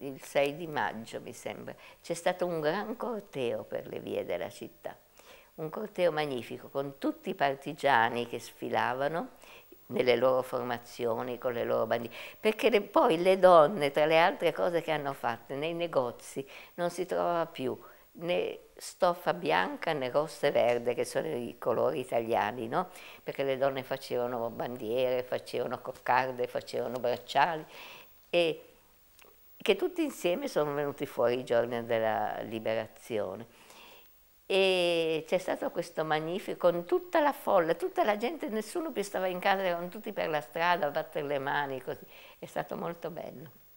il 6 di maggio, mi sembra, c'è stato un gran corteo per le vie della città, un corteo magnifico con tutti i partigiani che sfilavano nelle loro formazioni, con le loro bandiere, perché le, poi le donne, tra le altre cose che hanno fatto, nei negozi non si trovava più né stoffa bianca né rossa e verde, che sono i colori italiani, no? perché le donne facevano bandiere, facevano coccarde, facevano bracciali e che tutti insieme sono venuti fuori i giorni della liberazione. E c'è stato questo magnifico, con tutta la folla, tutta la gente, nessuno più stava in casa, erano tutti per la strada a battere le mani, così. È stato molto bello.